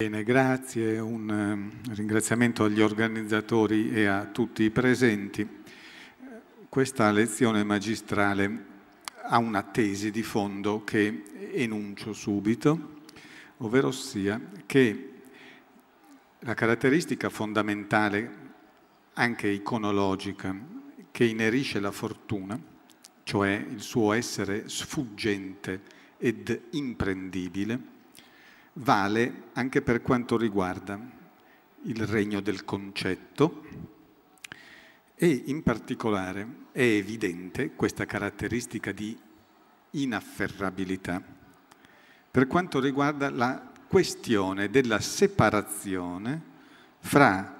Bene, grazie, un ehm, ringraziamento agli organizzatori e a tutti i presenti. Questa lezione magistrale ha una tesi di fondo che enuncio subito, ovvero sia che la caratteristica fondamentale, anche iconologica, che inerisce la fortuna, cioè il suo essere sfuggente ed imprendibile, vale anche per quanto riguarda il regno del concetto e in particolare è evidente questa caratteristica di inafferrabilità per quanto riguarda la questione della separazione fra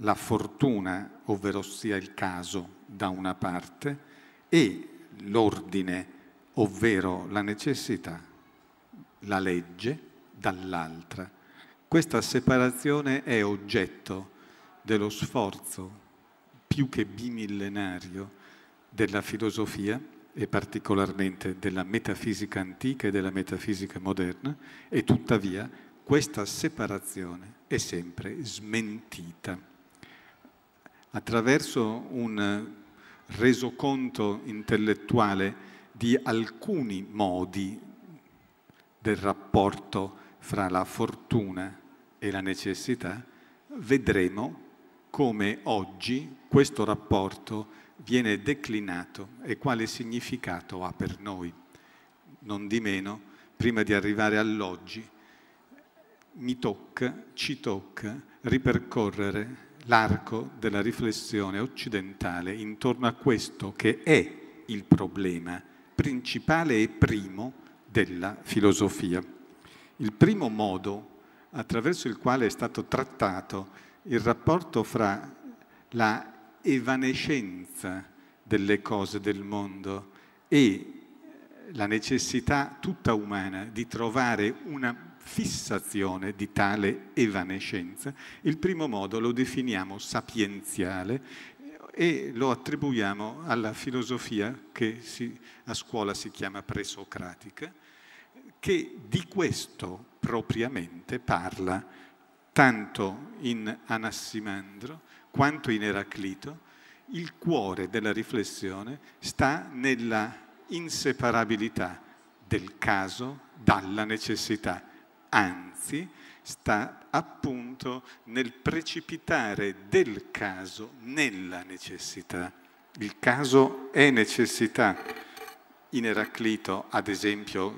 la fortuna, ovvero sia il caso, da una parte, e l'ordine, ovvero la necessità, la legge, dall'altra. Questa separazione è oggetto dello sforzo più che bimillenario della filosofia e particolarmente della metafisica antica e della metafisica moderna e tuttavia questa separazione è sempre smentita attraverso un resoconto intellettuale di alcuni modi del rapporto fra la fortuna e la necessità, vedremo come oggi questo rapporto viene declinato e quale significato ha per noi. Non di meno, prima di arrivare all'oggi, mi tocca, ci tocca ripercorrere l'arco della riflessione occidentale intorno a questo che è il problema principale e primo della filosofia. Il primo modo attraverso il quale è stato trattato il rapporto fra la evanescenza delle cose del mondo e eh, la necessità tutta umana di trovare una fissazione di tale evanescenza, il primo modo lo definiamo sapienziale eh, e lo attribuiamo alla filosofia che si, a scuola si chiama presocratica, che di questo propriamente parla tanto in Anassimandro quanto in Eraclito. Il cuore della riflessione sta nella inseparabilità del caso dalla necessità, anzi sta appunto nel precipitare del caso nella necessità. Il caso è necessità. In Eraclito, ad esempio,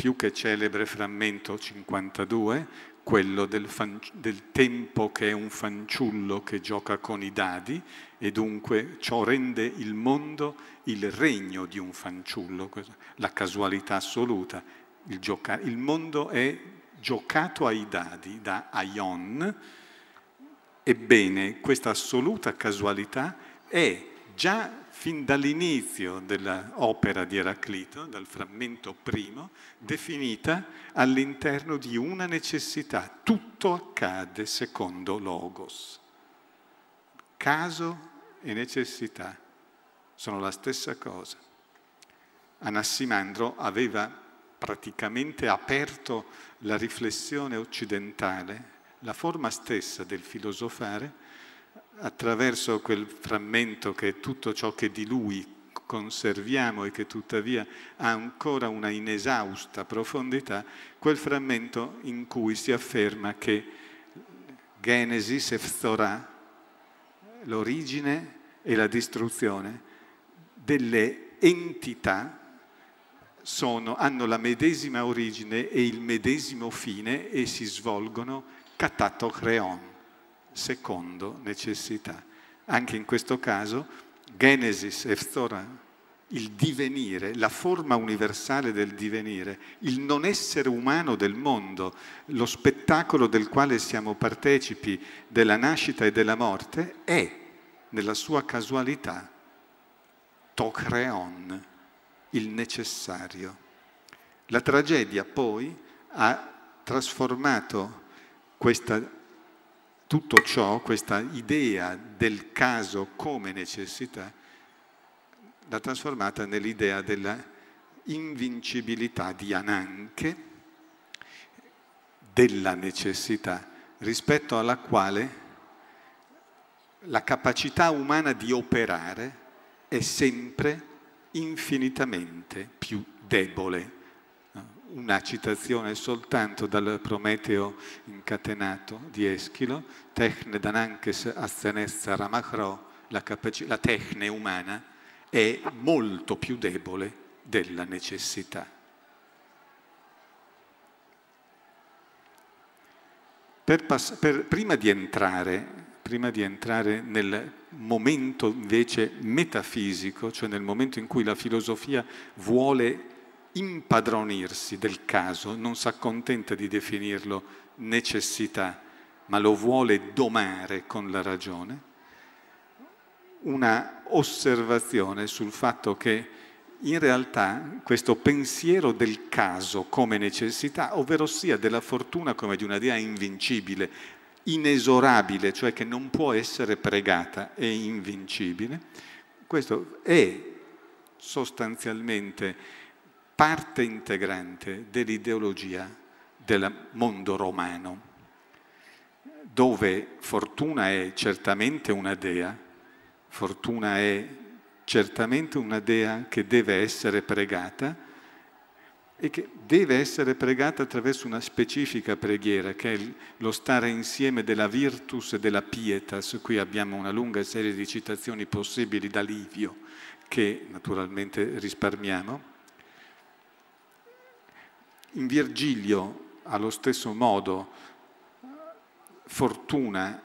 più che celebre frammento 52, quello del, del, tempo che è un fanciullo che gioca con i dadi e dunque ciò rende il mondo il regno di un fanciullo, la casualità assoluta. Il, il mondo è giocato ai dadi da Aion, ebbene questa assoluta casualità è già fin dall'inizio dell'opera di Eraclito, dal frammento primo, definita all'interno di una necessità. Tutto accade secondo Logos. Caso e necessità sono la stessa cosa. Anassimandro aveva praticamente aperto la riflessione occidentale, la forma stessa del filosofare, attraverso quel frammento che è tutto ciò che di lui conserviamo e che tuttavia ha ancora una inesausta profondità, quel frammento in cui si afferma che Genesis e Seftorah, l'origine e la distruzione delle entità sono, hanno la medesima origine e il medesimo fine e si svolgono catatocreon secondo necessità. Anche in questo caso, Genesis e Ftora, il divenire, la forma universale del divenire, il non essere umano del mondo, lo spettacolo del quale siamo partecipi della nascita e della morte, è nella sua casualità tocreon, il necessario. La tragedia poi ha trasformato questa tutto ciò, questa idea del caso come necessità, l'ha trasformata nell'idea della invincibilità di Ananche, della necessità, rispetto alla quale la capacità umana di operare è sempre infinitamente più debole una citazione soltanto dal Prometeo incatenato di Eschilo, techne dananches ascenezza ramachro, la, la tecne umana è molto più debole della necessità. Per per, prima, di entrare, prima di entrare nel momento invece metafisico, cioè nel momento in cui la filosofia vuole impadronirsi del caso, non si accontenta di definirlo necessità, ma lo vuole domare con la ragione, una osservazione sul fatto che in realtà questo pensiero del caso come necessità, ovvero sia della fortuna come di una dea invincibile, inesorabile, cioè che non può essere pregata, è invincibile, questo è sostanzialmente parte integrante dell'ideologia del mondo romano, dove Fortuna è certamente una dea, Fortuna è certamente una dea che deve essere pregata e che deve essere pregata attraverso una specifica preghiera che è lo stare insieme della virtus e della pietas. Qui abbiamo una lunga serie di citazioni possibili da Livio che naturalmente risparmiamo in Virgilio, allo stesso modo, fortuna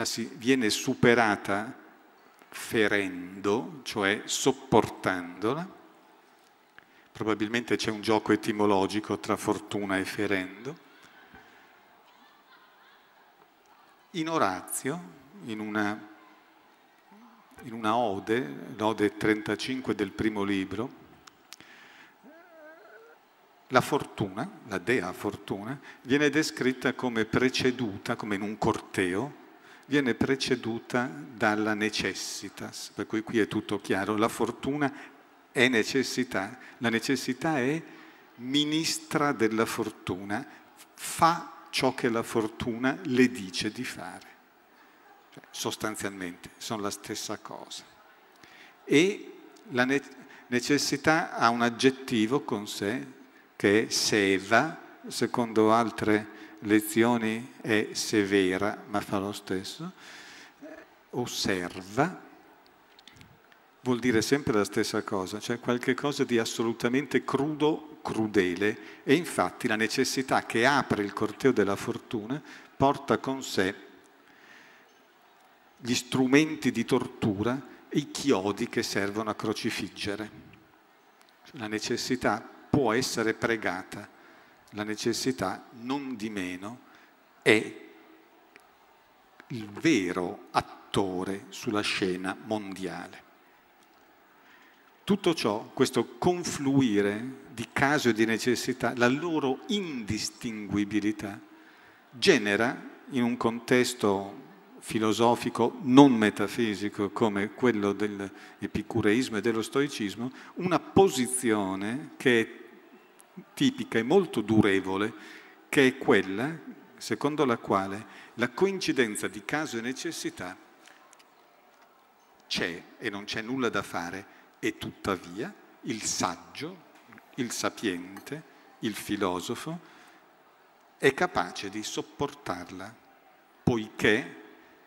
si, viene superata ferendo, cioè sopportandola. Probabilmente c'è un gioco etimologico tra fortuna e ferendo. In Orazio, in una, in una ode, l'ode 35 del primo libro, la fortuna, la dea fortuna, viene descritta come preceduta, come in un corteo, viene preceduta dalla necessitas, per cui qui è tutto chiaro, la fortuna è necessità, la necessità è ministra della fortuna, fa ciò che la fortuna le dice di fare. Cioè, sostanzialmente sono la stessa cosa. E la ne necessità ha un aggettivo con sé che è seva, secondo altre lezioni è severa, ma fa lo stesso, osserva, vuol dire sempre la stessa cosa, cioè qualche cosa di assolutamente crudo, crudele, e infatti la necessità che apre il corteo della fortuna porta con sé gli strumenti di tortura e i chiodi che servono a crocifiggere. La necessità può essere pregata, la necessità non di meno è il vero attore sulla scena mondiale. Tutto ciò, questo confluire di caso e di necessità, la loro indistinguibilità, genera in un contesto filosofico non metafisico come quello dell'epicureismo e dello stoicismo, una posizione che è tipica e molto durevole, che è quella secondo la quale la coincidenza di caso e necessità c'è e non c'è nulla da fare e tuttavia il saggio, il sapiente, il filosofo è capace di sopportarla poiché,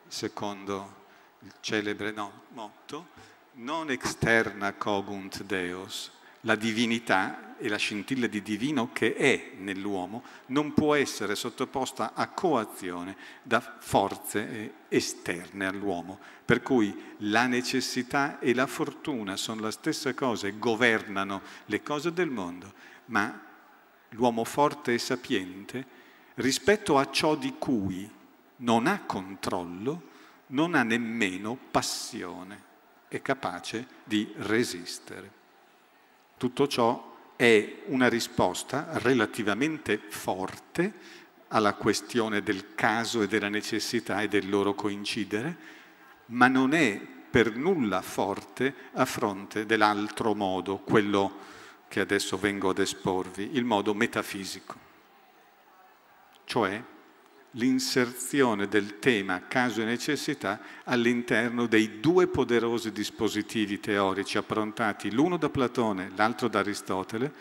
secondo il celebre motto, non externa cogunt deos, la divinità e la scintilla di divino che è nell'uomo non può essere sottoposta a coazione da forze eh, esterne all'uomo, per cui la necessità e la fortuna sono la stessa cosa e governano le cose del mondo, ma l'uomo forte e sapiente rispetto a ciò di cui non ha controllo, non ha nemmeno passione, è capace di resistere. Tutto ciò è una risposta relativamente forte alla questione del caso e della necessità e del loro coincidere, ma non è per nulla forte a fronte dell'altro modo, quello che adesso vengo ad esporvi, il modo metafisico. Cioè l'inserzione del tema caso e necessità all'interno dei due poderosi dispositivi teorici approntati, l'uno da Platone, l'altro da Aristotele,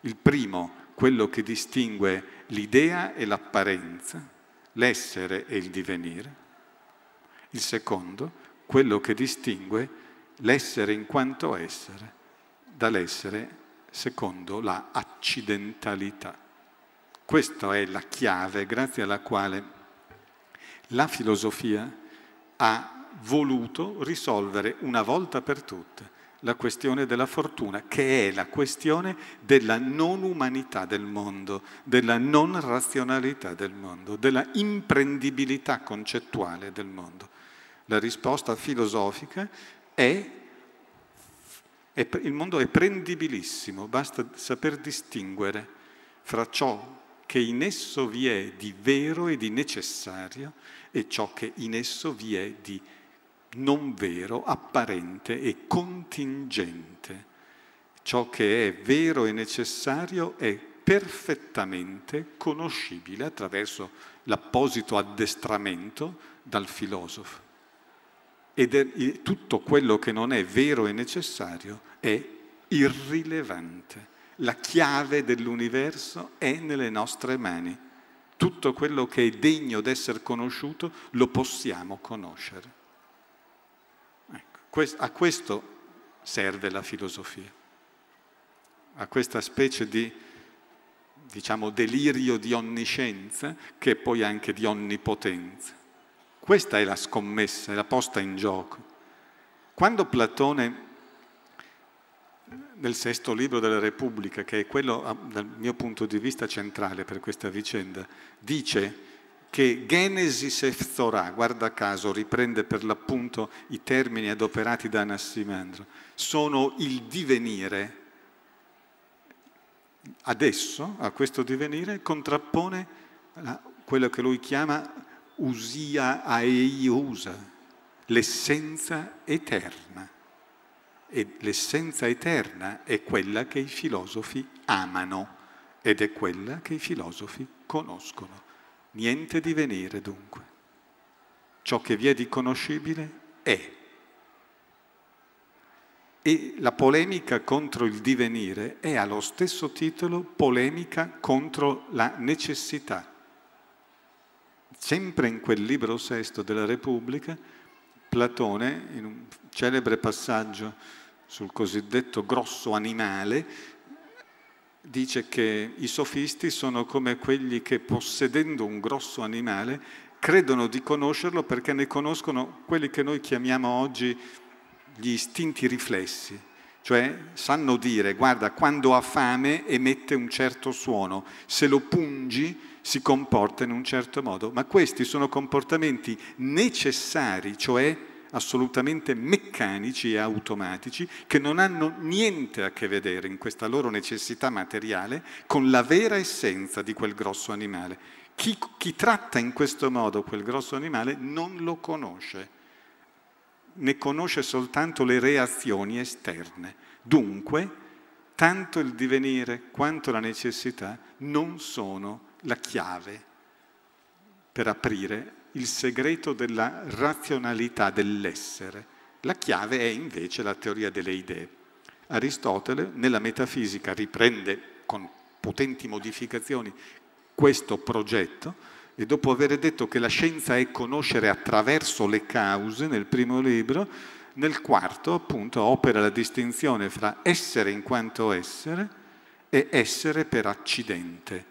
il primo quello che distingue l'idea e l'apparenza, l'essere e il divenire, il secondo quello che distingue l'essere in quanto essere dall'essere secondo la accidentalità. Questa è la chiave grazie alla quale la filosofia ha voluto risolvere una volta per tutte la questione della fortuna, che è la questione della non umanità del mondo, della non razionalità del mondo, della imprendibilità concettuale del mondo. La risposta filosofica è il mondo è prendibilissimo, basta saper distinguere fra ciò che in esso vi è di vero e di necessario e ciò che in esso vi è di non vero, apparente e contingente. Ciò che è vero e necessario è perfettamente conoscibile attraverso l'apposito addestramento dal filosofo. Ed è, tutto quello che non è vero e necessario è irrilevante. La chiave dell'universo è nelle nostre mani. Tutto quello che è degno d'essere conosciuto lo possiamo conoscere. Ecco, a questo serve la filosofia, a questa specie di diciamo, delirio di onniscienza che è poi anche di onnipotenza. Questa è la scommessa, è la posta in gioco. Quando Platone nel sesto libro della Repubblica, che è quello ah, dal mio punto di vista centrale per questa vicenda, dice che Genesi Sefzorah, guarda caso, riprende per l'appunto i termini adoperati da Anassimandro, sono il divenire. Adesso, a questo divenire, contrappone quello che lui chiama usia aeiusa, l'essenza eterna e l'essenza eterna è quella che i filosofi amano ed è quella che i filosofi conoscono. Niente di venire dunque. Ciò che vi è di conoscibile è. E la polemica contro il divenire è allo stesso titolo polemica contro la necessità. Sempre in quel libro sesto della Repubblica, Platone, in un celebre passaggio sul cosiddetto grosso animale, dice che i sofisti sono come quelli che possedendo un grosso animale credono di conoscerlo perché ne conoscono quelli che noi chiamiamo oggi gli istinti riflessi, cioè sanno dire, guarda, quando ha fame emette un certo suono, se lo pungi si comporta in un certo modo, ma questi sono comportamenti necessari, cioè assolutamente meccanici e automatici che non hanno niente a che vedere in questa loro necessità materiale con la vera essenza di quel grosso animale. Chi, chi tratta in questo modo quel grosso animale non lo conosce, ne conosce soltanto le reazioni esterne. Dunque, tanto il divenire quanto la necessità non sono la chiave per aprire il segreto della razionalità dell'essere. La chiave è invece la teoria delle idee. Aristotele nella metafisica riprende con potenti modificazioni questo progetto e dopo aver detto che la scienza è conoscere attraverso le cause nel primo libro, nel quarto appunto opera la distinzione fra essere in quanto essere e essere per accidente.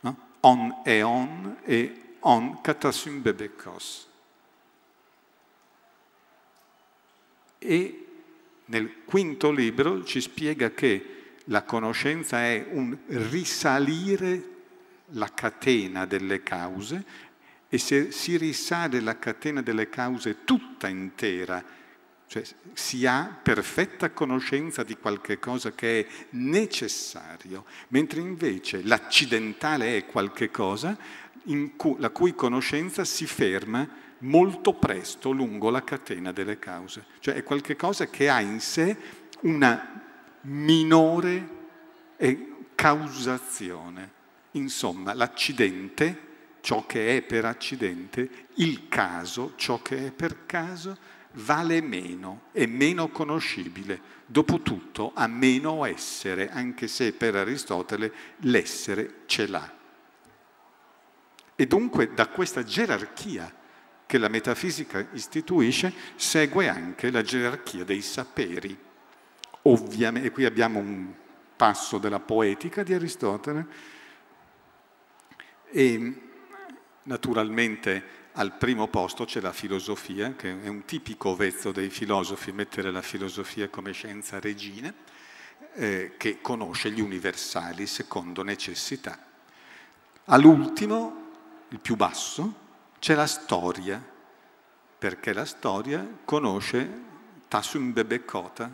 No? On e on e on Katasun Bebekos. E nel quinto libro ci spiega che la conoscenza è un risalire la catena delle cause e se si risale la catena delle cause tutta intera, cioè si ha perfetta conoscenza di qualche cosa che è necessario, mentre invece l'accidentale è qualche cosa cu la cui conoscenza si ferma molto presto lungo la catena delle cause. Cioè è qualcosa che ha in sé una minore eh, causazione. Insomma, l'accidente, ciò che è per accidente, il caso, ciò che è per caso, vale meno, è meno conoscibile. Dopotutto ha meno essere, anche se per Aristotele l'essere ce l'ha. E dunque da questa gerarchia che la metafisica istituisce segue anche la gerarchia dei saperi. Ovviamente, e qui abbiamo un passo della poetica di Aristotele, e naturalmente al primo posto c'è la filosofia, che è un tipico vezzo dei filosofi, mettere la filosofia come scienza regina, eh, che conosce gli universali secondo necessità. All'ultimo il più basso, c'è la storia, perché la storia conosce Tassum Bebekota,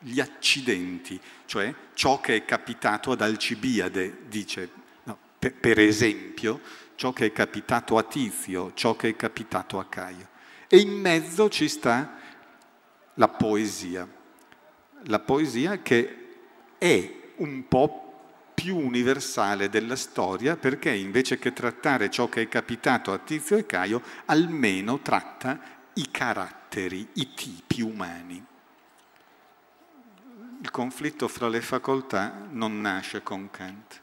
gli accidenti, cioè ciò che è capitato ad Alcibiade, dice, no, per, per esempio, ciò che è capitato a Tizio, ciò che è capitato a Caio. E in mezzo ci sta la poesia, la poesia che è un po' più universale della storia perché invece che trattare ciò che è capitato a Tizio e Caio, almeno tratta i caratteri, i tipi umani. Il conflitto fra le facoltà non nasce con Kant.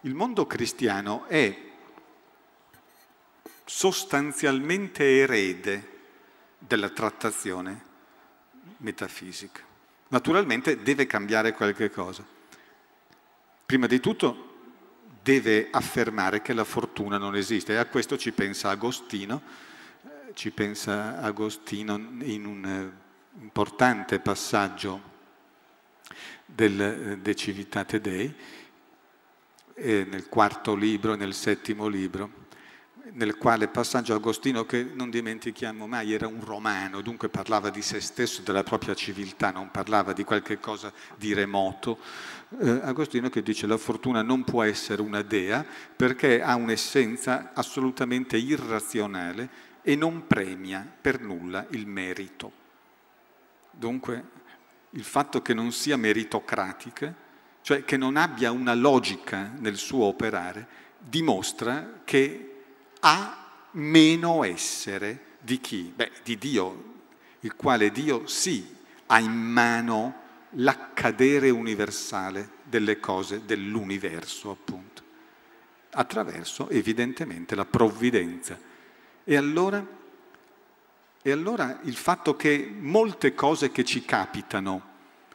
Il mondo cristiano è sostanzialmente erede della trattazione metafisica. Naturalmente deve cambiare qualche cosa prima di tutto deve affermare che la fortuna non esiste e a questo ci pensa Agostino, eh, ci pensa Agostino in un eh, importante passaggio del eh, De Civitate Dei, nel quarto libro e nel settimo libro nel quale passaggio Agostino, che non dimentichiamo mai, era un romano, dunque parlava di se stesso, della propria civiltà, non parlava di qualche cosa di remoto. Eh, Agostino che dice la fortuna non può essere una dea perché ha un'essenza assolutamente irrazionale e non premia per nulla il merito. Dunque il fatto che non sia meritocratica, cioè che non abbia una logica nel suo operare, dimostra che a meno essere di chi? Beh, di Dio, il quale Dio sì ha in mano l'accadere universale delle cose dell'universo, appunto, attraverso evidentemente la provvidenza. E allora, e allora il fatto che molte cose che ci capitano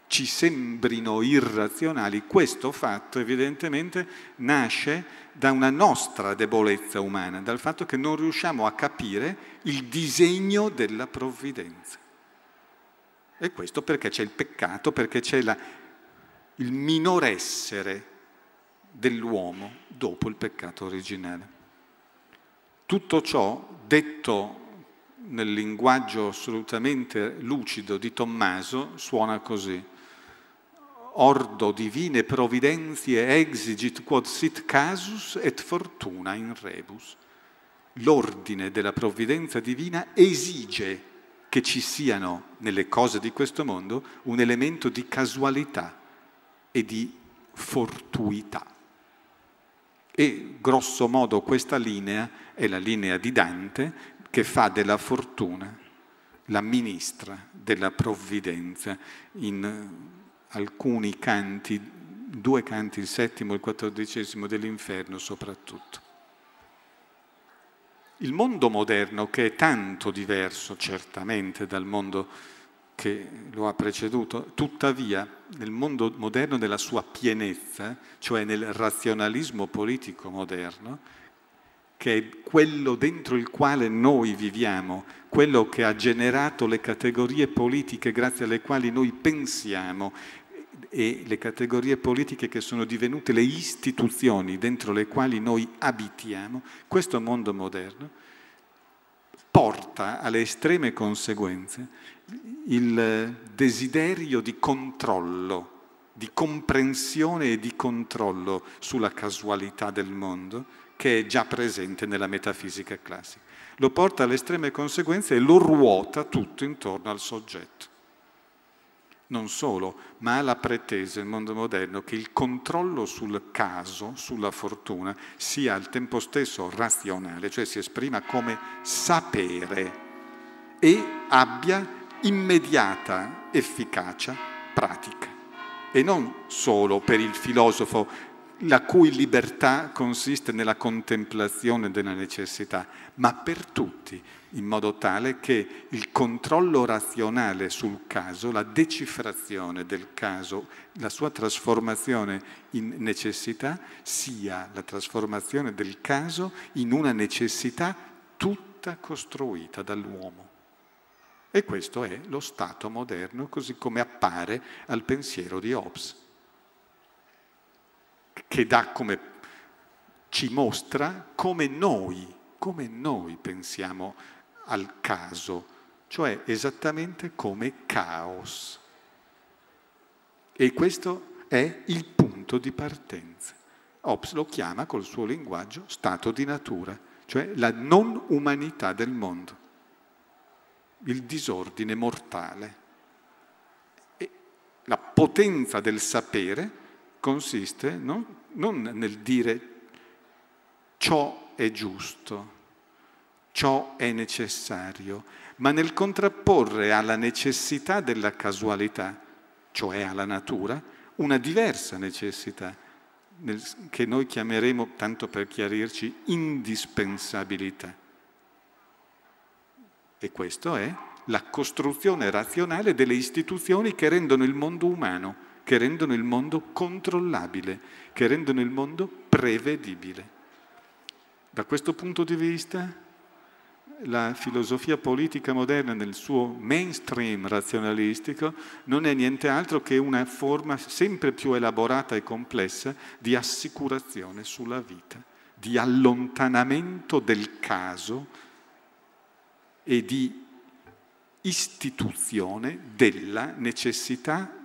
ci sembrino irrazionali, questo fatto evidentemente nasce da una nostra debolezza umana, dal fatto che non riusciamo a capire il disegno della provvidenza. E questo perché c'è il peccato, perché c'è la, il minor essere dell'uomo dopo il peccato originale. Tutto ciò, detto nel linguaggio assolutamente lucido di Tommaso, suona così ordo divine providentie exigit quod sit casus et fortuna in rebus. L'ordine della provvidenza divina esige che ci siano nelle cose di questo mondo un elemento di casualità e di fortuità. E grosso modo questa linea è la linea di Dante che fa della fortuna la ministra della provvidenza in alcuni canti, due canti, il settimo e il quattordicesimo dell'inferno soprattutto. Il mondo moderno, che è tanto diverso certamente dal mondo che lo ha preceduto, tuttavia nel mondo moderno nella sua pienezza, cioè nel razionalismo politico moderno, che è quello dentro il quale noi viviamo, quello che ha generato le categorie politiche grazie alle quali noi pensiamo e le categorie politiche che sono divenute le istituzioni dentro le quali noi abitiamo, questo mondo moderno porta alle estreme conseguenze il desiderio di controllo, di comprensione e di controllo sulla casualità del mondo che è già presente nella metafisica classica. Lo porta alle estreme conseguenze e lo ruota tutto intorno al soggetto non solo, ma ha la pretesa nel mondo moderno che il controllo sul caso, sulla fortuna, sia al tempo stesso razionale, cioè si esprima come sapere e abbia immediata efficacia pratica. E non solo per il filosofo la cui libertà consiste nella contemplazione della necessità, ma per tutti, in modo tale che il controllo razionale sul caso, la decifrazione del caso, la sua trasformazione in necessità sia la trasformazione del caso in una necessità tutta costruita dall'uomo. E questo è lo Stato moderno così come appare al pensiero di Hobbes, che dà come, ci mostra come noi, come noi pensiamo al caso, cioè esattamente come caos. E questo è il punto di partenza. Hobbes lo chiama col suo linguaggio stato di natura, cioè la non umanità del mondo, il disordine mortale. E la potenza del sapere consiste non, non nel dire ciò è giusto, Ciò è necessario, ma nel contrapporre alla necessità della casualità, cioè alla natura, una diversa necessità, che noi chiameremo, tanto per chiarirci, indispensabilità. E questo è la costruzione razionale delle istituzioni che rendono il mondo umano, che rendono il mondo controllabile, che rendono il mondo prevedibile. Da questo punto di vista la filosofia politica moderna nel suo mainstream razionalistico non è niente altro che una forma sempre più elaborata e complessa di assicurazione sulla vita, di allontanamento del caso e di istituzione della necessità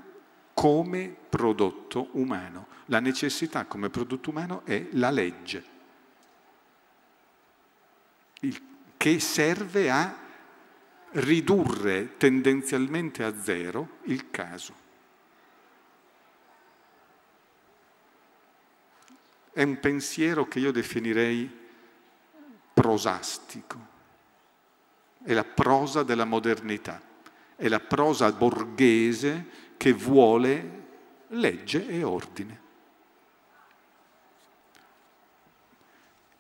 come prodotto umano. La necessità come prodotto umano è la legge. Il che serve a ridurre tendenzialmente a zero il caso. È un pensiero che io definirei prosastico, è la prosa della modernità, è la prosa borghese che vuole legge e ordine.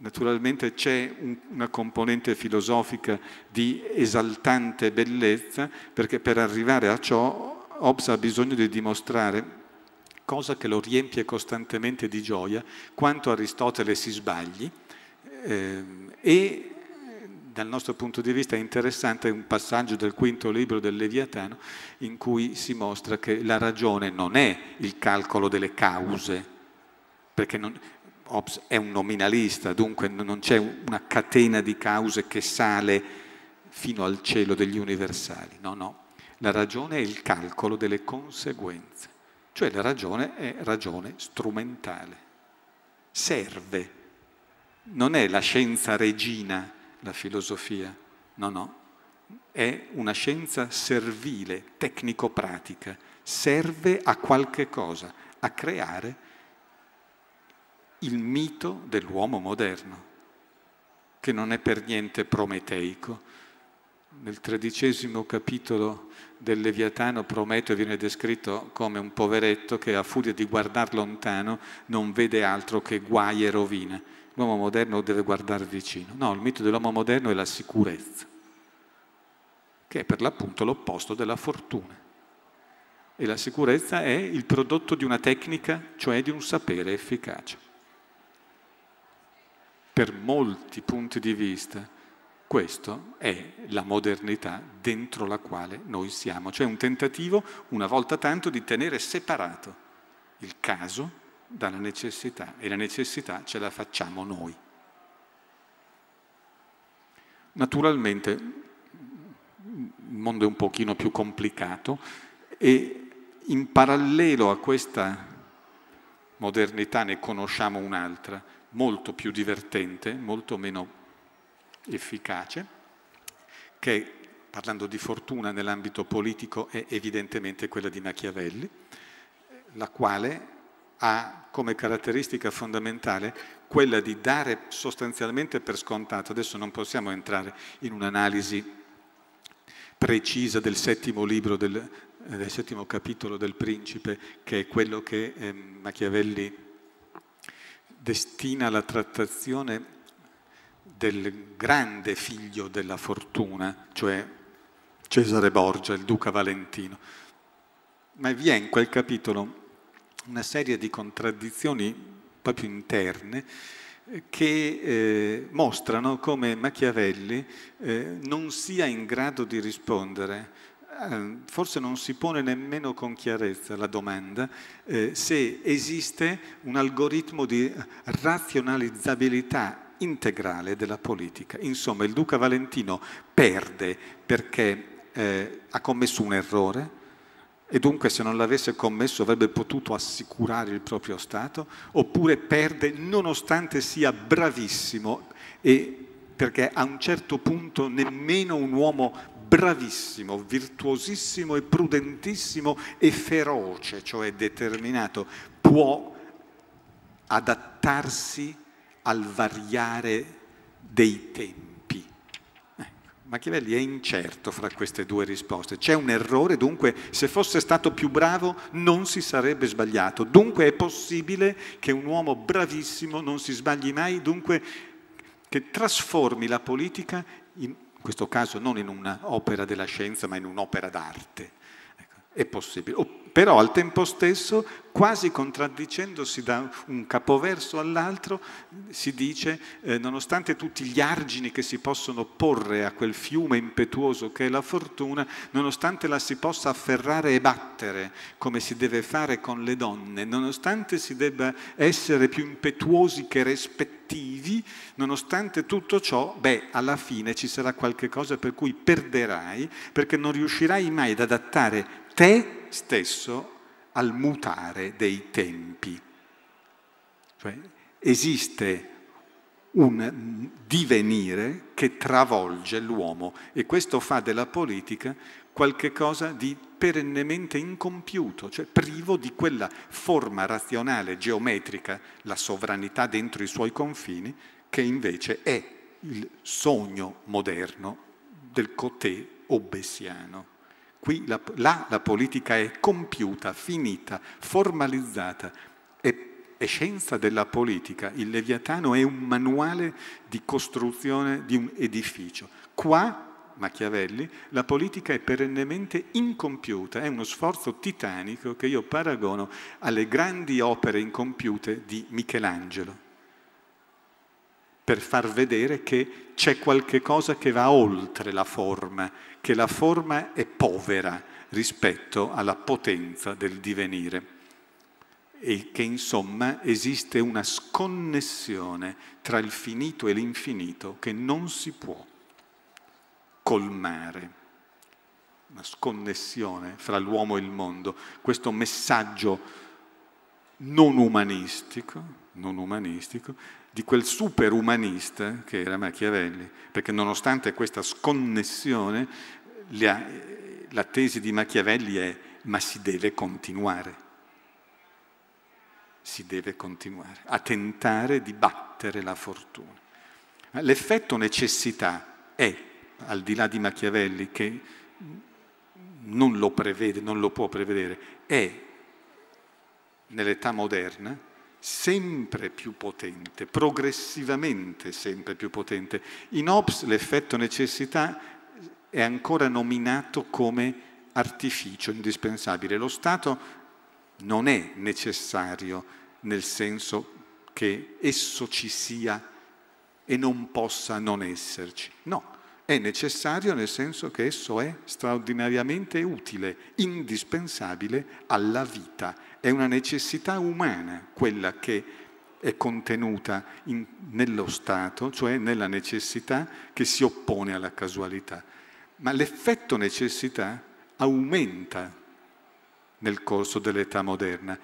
Naturalmente c'è un, una componente filosofica di esaltante bellezza, perché per arrivare a ciò Hobbes ha bisogno di dimostrare cosa che lo riempie costantemente di gioia, quanto Aristotele si sbagli eh, e dal nostro punto di vista è interessante un passaggio del quinto libro del Leviatano in cui si mostra che la ragione non è il calcolo delle cause, perché non, Hobbes è un nominalista, dunque non c'è una catena di cause che sale fino al cielo degli universali, no, no. La ragione è il calcolo delle conseguenze, cioè la ragione è ragione strumentale, serve, non è la scienza regina, la filosofia, no, no, è una scienza servile, tecnico-pratica, serve a qualche cosa, a creare il mito dell'uomo moderno, che non è per niente prometeico. Nel tredicesimo capitolo del Leviatano Prometeo viene descritto come un poveretto che a furia di guardare lontano non vede altro che guai e rovina. L'uomo moderno deve guardare vicino. No, il mito dell'uomo moderno è la sicurezza, che è per l'appunto l'opposto della fortuna. E la sicurezza è il prodotto di una tecnica, cioè di un sapere efficace per molti punti di vista, questa è la modernità dentro la quale noi siamo, cioè un tentativo, una volta tanto, di tenere separato il caso dalla necessità e la necessità ce la facciamo noi. Naturalmente il mondo è un pochino più complicato e in parallelo a questa modernità ne conosciamo un'altra, molto più divertente, molto meno efficace, che parlando di fortuna nell'ambito politico è evidentemente quella di Machiavelli, la quale ha come caratteristica fondamentale quella di dare sostanzialmente per scontato, adesso non possiamo entrare in un'analisi precisa del settimo libro, del, eh, del settimo capitolo del Principe, che è quello che eh, Machiavelli destina la trattazione del grande figlio della fortuna, cioè Cesare Borgia, il duca Valentino. Ma vi è in quel capitolo una serie di contraddizioni proprio interne eh, che eh, mostrano come Machiavelli eh, non sia in grado di rispondere eh, forse non si pone nemmeno con chiarezza la domanda eh, se esiste un algoritmo di razionalizzabilità integrale della politica. Insomma, il Duca Valentino perde perché eh, ha commesso un errore e dunque se non l'avesse commesso avrebbe potuto assicurare il proprio Stato, oppure perde nonostante sia bravissimo e perché a un certo punto nemmeno un uomo bravissimo, virtuosissimo e prudentissimo e feroce, cioè determinato, può adattarsi al variare dei tempi. Ecco, Machiavelli è incerto fra queste due risposte. C'è un errore, dunque se fosse stato più bravo non si sarebbe sbagliato. Dunque è possibile che un uomo bravissimo non si sbagli mai, dunque che trasformi la politica in questo caso non in un'opera della scienza ma in un'opera d'arte. Ecco, è possibile però al tempo stesso, quasi contraddicendosi da un capoverso all'altro, si dice, eh, nonostante tutti gli argini che si possono porre a quel fiume impetuoso che è la fortuna, nonostante la si possa afferrare e battere, come si deve fare con le donne, nonostante si debba essere più impetuosi che rispettivi, nonostante tutto ciò, beh, alla fine ci sarà qualche cosa per cui perderai, perché non riuscirai mai ad adattare te stesso al mutare dei tempi. Cioè, esiste un divenire che travolge l'uomo e questo fa della politica qualcosa di perennemente incompiuto, cioè privo di quella forma razionale, geometrica, la sovranità dentro i suoi confini, che invece è il sogno moderno del coté obessiano. Qui la, là la politica è compiuta, finita, formalizzata. È, è scienza della politica. Il Leviatano è un manuale di costruzione di un edificio. Qua Machiavelli, la politica è perennemente incompiuta, è uno sforzo titanico che io paragono alle grandi opere incompiute di Michelangelo per far vedere che c'è qualche cosa che va oltre la forma, che la forma è povera rispetto alla potenza del divenire e che insomma esiste una sconnessione tra il finito e l'infinito che non si può colmare una sconnessione fra l'uomo e il mondo, questo messaggio non umanistico, non umanistico di quel superumanista che era Machiavelli, perché nonostante questa sconnessione, la, la tesi di Machiavelli è ma si deve continuare, si deve continuare a tentare di battere la fortuna. L'effetto necessità è, al di là di Machiavelli, che non lo prevede, non lo può prevedere, è nell'età moderna sempre più potente, progressivamente sempre più potente. In Hobbes l'effetto necessità è ancora nominato come artificio indispensabile. Lo Stato non è necessario nel senso che esso ci sia e non possa non esserci. No, è necessario nel senso che esso è straordinariamente utile, indispensabile alla vita è una necessità umana quella che è contenuta in, nello Stato, cioè nella necessità che si oppone alla casualità. Ma l'effetto necessità aumenta nel corso dell'età moderna.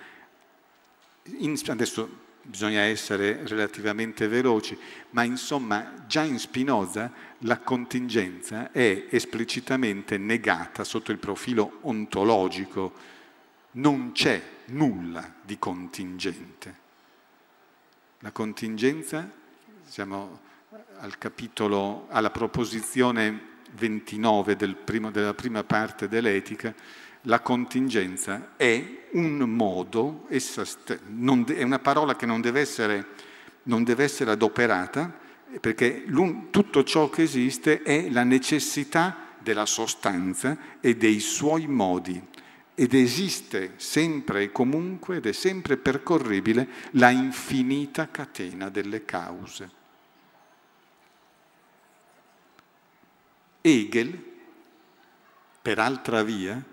In, adesso bisogna essere relativamente veloci, ma insomma già in Spinoza la contingenza è esplicitamente negata sotto il profilo ontologico, non c'è nulla di contingente. La contingenza, siamo al capitolo, alla proposizione 29 del primo, della prima parte dell'etica, la contingenza è un modo, è una parola che non deve essere, non deve essere adoperata, perché tutto ciò che esiste è la necessità della sostanza e dei suoi modi ed esiste sempre e comunque ed è sempre percorribile la infinita catena delle cause. Hegel, per altra via,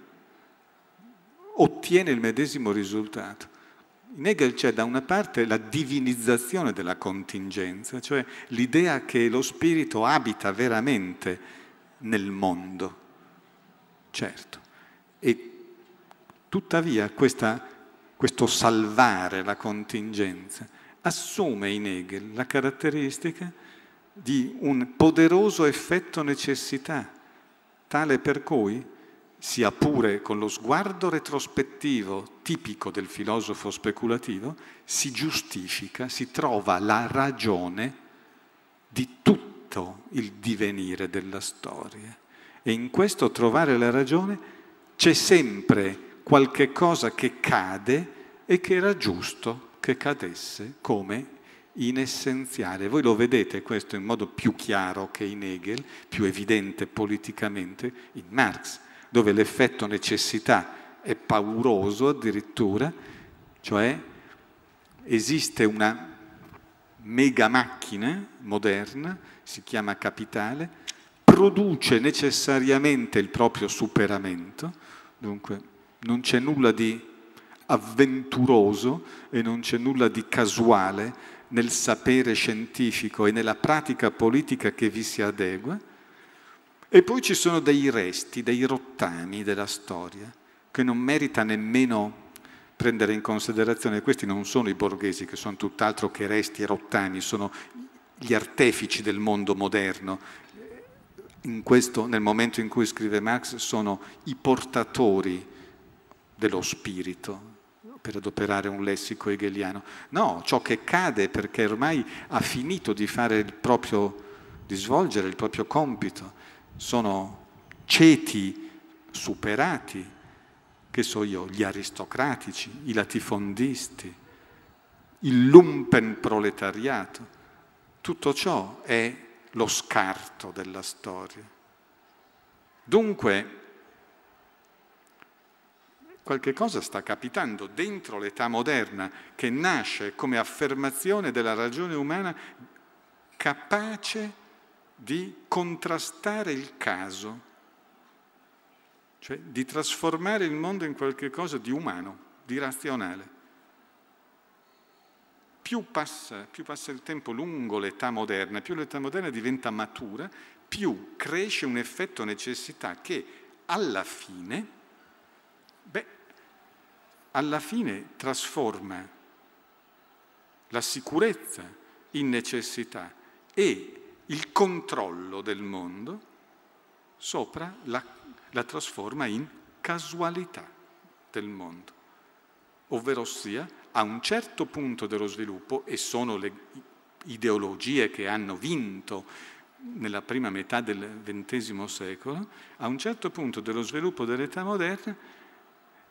ottiene il medesimo risultato. In Hegel c'è da una parte la divinizzazione della contingenza, cioè l'idea che lo spirito abita veramente nel mondo, certo, e Tuttavia questa, questo salvare la contingenza assume in Hegel la caratteristica di un poderoso effetto necessità, tale per cui, sia pure con lo sguardo retrospettivo tipico del filosofo speculativo, si giustifica, si trova la ragione di tutto il divenire della storia. E in questo trovare la ragione c'è sempre qualche cosa che cade e che era giusto che cadesse come inessenziale. Voi lo vedete questo in modo più chiaro che in Hegel, più evidente politicamente in Marx, dove l'effetto necessità è pauroso addirittura, cioè esiste una mega macchina moderna, si chiama capitale, produce necessariamente il proprio superamento, dunque non c'è nulla di avventuroso e non c'è nulla di casuale nel sapere scientifico e nella pratica politica che vi si adegua. E poi ci sono dei resti, dei rottami della storia che non merita nemmeno prendere in considerazione. Questi non sono i borghesi, che sono tutt'altro che resti e rottami, sono gli artefici del mondo moderno. Questo, nel momento in cui scrive Marx, sono i portatori dello spirito, per adoperare un lessico hegeliano. No, ciò che cade perché ormai ha finito di, fare il proprio, di svolgere il proprio compito. Sono ceti superati, che so io, gli aristocratici, i latifondisti, il lumpen proletariato. Tutto ciò è lo scarto della storia. Dunque, qualche cosa sta capitando dentro l'età moderna che nasce come affermazione della ragione umana capace di contrastare il caso, cioè di trasformare il mondo in qualcosa di umano, di razionale. Più passa, più passa, il tempo lungo l'età moderna, più l'età moderna diventa matura, più cresce un effetto necessità che alla fine, beh, alla fine trasforma la sicurezza in necessità e il controllo del mondo sopra la, la trasforma in casualità del mondo, ovvero sia a un certo punto dello sviluppo, e sono le ideologie che hanno vinto nella prima metà del XX secolo, a un certo punto dello sviluppo dell'età moderna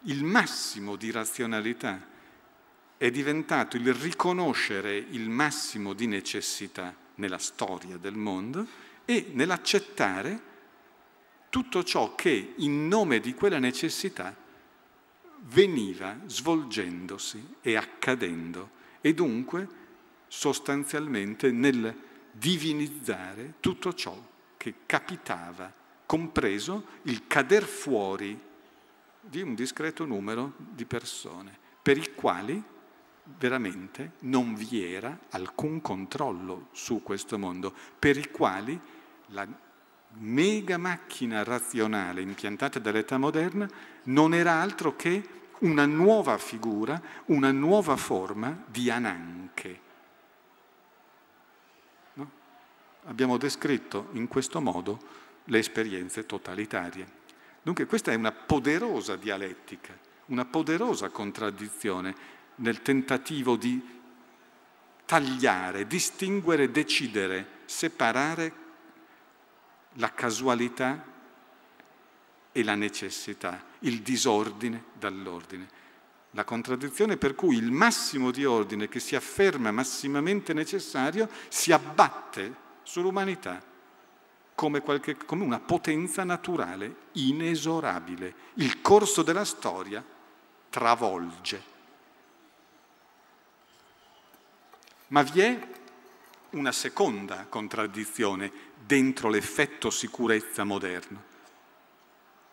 il massimo di razionalità è diventato il riconoscere il massimo di necessità nella storia del mondo e nell'accettare tutto ciò che in nome di quella necessità veniva svolgendosi e accadendo e dunque sostanzialmente nel divinizzare tutto ciò che capitava, compreso il cader fuori di un discreto numero di persone per i quali veramente non vi era alcun controllo su questo mondo, per i quali la mega macchina razionale impiantata dall'età moderna non era altro che una nuova figura, una nuova forma di ananche. No? Abbiamo descritto in questo modo le esperienze totalitarie. Dunque questa è una poderosa dialettica, una poderosa contraddizione nel tentativo di tagliare, distinguere, decidere, separare la casualità e la necessità, il disordine dall'ordine. La contraddizione per cui il massimo di ordine che si afferma massimamente necessario si abbatte sull'umanità come, qualche, come una potenza naturale inesorabile. Il corso della storia travolge. Ma vi è una seconda contraddizione dentro l'effetto sicurezza moderno,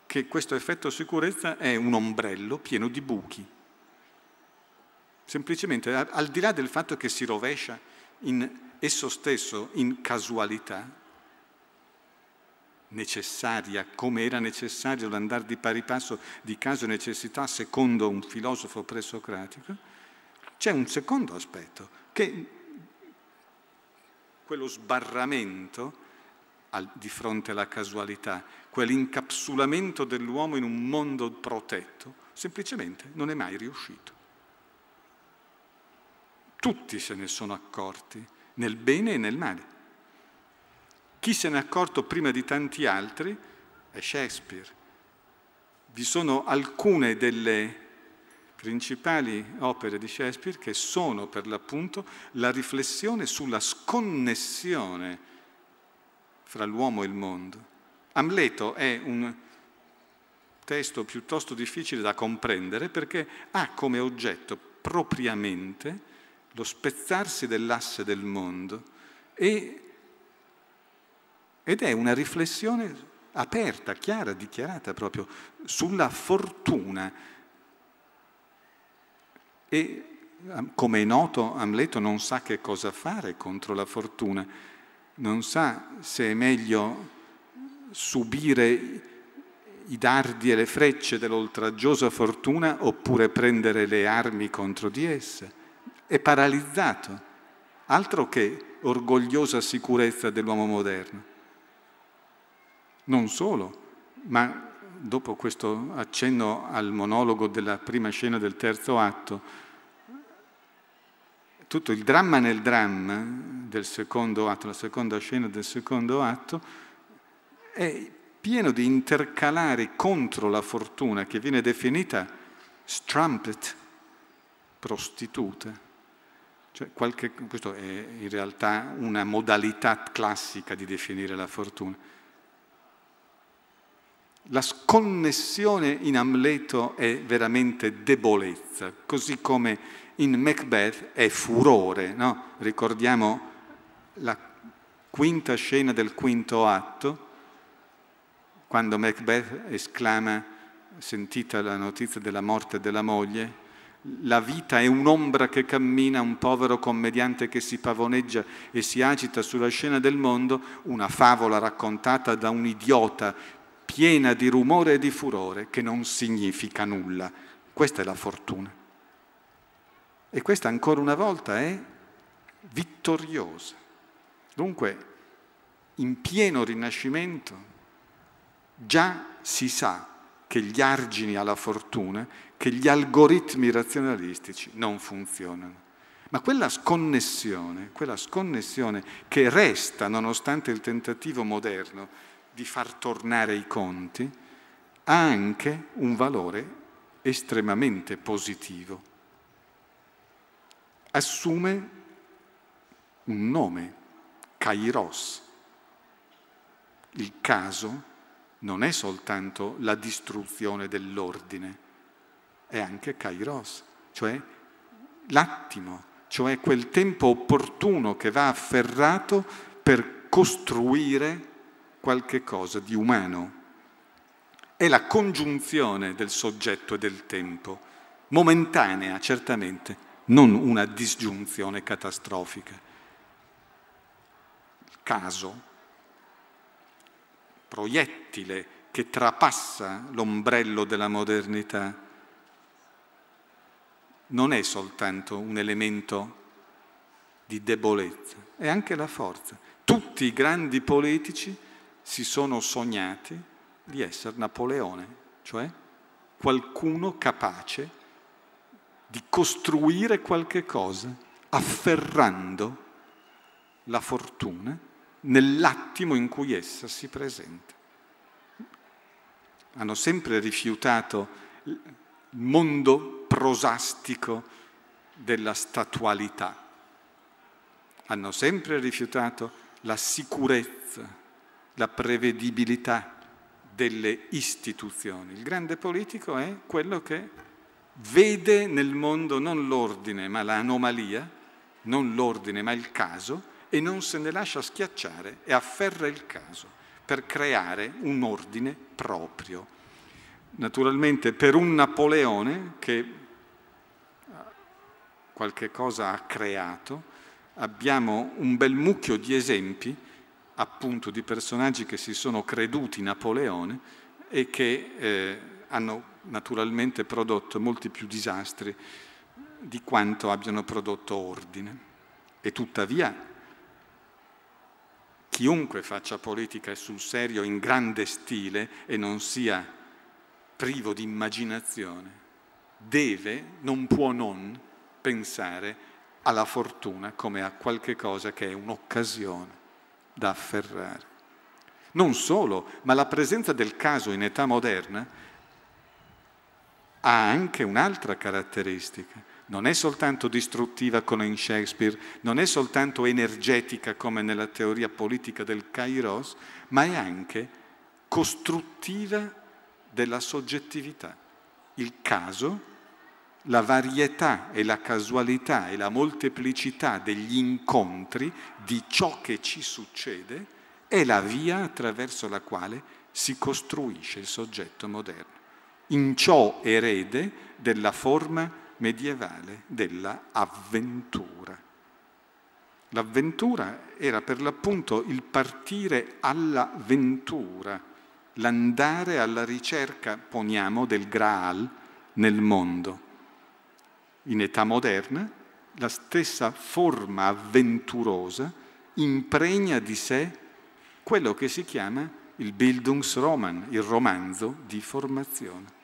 che questo effetto sicurezza è un ombrello pieno di buchi. Semplicemente, al di là del fatto che si rovescia in esso stesso, in casualità, necessaria, come era necessario l'andare di pari passo di caso e necessità secondo un filosofo presocratico, c'è un secondo aspetto, che quello sbarramento di fronte alla casualità, quell'incapsulamento dell'uomo in un mondo protetto, semplicemente non è mai riuscito. Tutti se ne sono accorti, nel bene e nel male. Chi se n'è accorto prima di tanti altri è Shakespeare. Vi sono alcune delle principali opere di Shakespeare che sono per l'appunto la riflessione sulla sconnessione fra l'uomo e il mondo. Amleto è un testo piuttosto difficile da comprendere perché ha come oggetto propriamente lo spezzarsi dell'asse del mondo e ed è una riflessione aperta, chiara, dichiarata proprio sulla fortuna. E come è noto, Amleto non sa che cosa fare contro la fortuna, non sa se è meglio subire i dardi e le frecce dell'oltraggiosa fortuna oppure prendere le armi contro di essa. È paralizzato, altro che orgogliosa sicurezza dell'uomo moderno. Non solo, ma dopo questo accenno al monologo della prima scena del terzo atto, tutto il dramma nel dramma del secondo atto, la seconda scena del secondo atto, è pieno di intercalari contro la fortuna che viene definita strumpet, prostituta. Cioè qualche, questo è in realtà una modalità classica di definire la fortuna la sconnessione in Amleto è veramente debolezza, così come in Macbeth è furore. No? Ricordiamo la quinta scena del quinto atto, quando Macbeth esclama, sentita la notizia della morte della moglie, la vita è un'ombra che cammina, un povero commediante che si pavoneggia e si agita sulla scena del mondo, una favola raccontata da un idiota piena di rumore e di furore che non significa nulla. Questa è la fortuna. E questa ancora una volta è vittoriosa. Dunque, in pieno rinascimento, già si sa che gli argini alla fortuna, che gli algoritmi razionalistici non funzionano. Ma quella sconnessione, quella sconnessione che resta nonostante il tentativo moderno di far tornare i conti, ha anche un valore estremamente positivo. Assume un nome, Kairos. Il caso non è soltanto la distruzione dell'ordine, è anche Kairos, cioè l'attimo, cioè quel tempo opportuno che va afferrato per costruire qualche cosa di umano. È la congiunzione del soggetto e del tempo, momentanea certamente, non una disgiunzione catastrofica. Il Caso, proiettile che trapassa l'ombrello della modernità, non è soltanto un elemento di debolezza, è anche la forza. Tutti i grandi politici si sono sognati di essere Napoleone, cioè qualcuno capace di costruire qualche cosa afferrando la fortuna nell'attimo in cui essa si presenta. Hanno sempre rifiutato il mondo prosastico della statualità, hanno sempre rifiutato la sicurezza la prevedibilità delle istituzioni. Il grande politico è quello che vede nel mondo non l'ordine ma l'anomalia, non l'ordine ma il caso e non se ne lascia schiacciare e afferra il caso per creare un ordine proprio. Naturalmente per un Napoleone che eh, qualche cosa ha creato, abbiamo un bel mucchio di esempi appunto di personaggi che si sono creduti Napoleone e che eh, hanno naturalmente prodotto molti più disastri di quanto abbiano prodotto ordine. E tuttavia chiunque faccia politica sul serio in grande stile e non sia privo di immaginazione deve, non può non pensare alla fortuna come a qualche cosa che è un'occasione da afferrare. Non solo, ma la presenza del caso in età moderna ha anche un'altra caratteristica. Non è soltanto distruttiva come in Shakespeare, non è soltanto energetica come nella teoria politica del Kairos, ma è anche costruttiva della soggettività. Il caso la varietà e la casualità e la molteplicità degli incontri di ciò che ci succede è la via attraverso la quale si costruisce il soggetto moderno, in ciò erede della forma medievale della avventura. L'avventura era per l'appunto il partire alla ventura, l'andare alla ricerca, poniamo, del Graal nel mondo in età moderna, la stessa forma avventurosa impregna di sé quello che si chiama il Bildungsroman, il romanzo di formazione.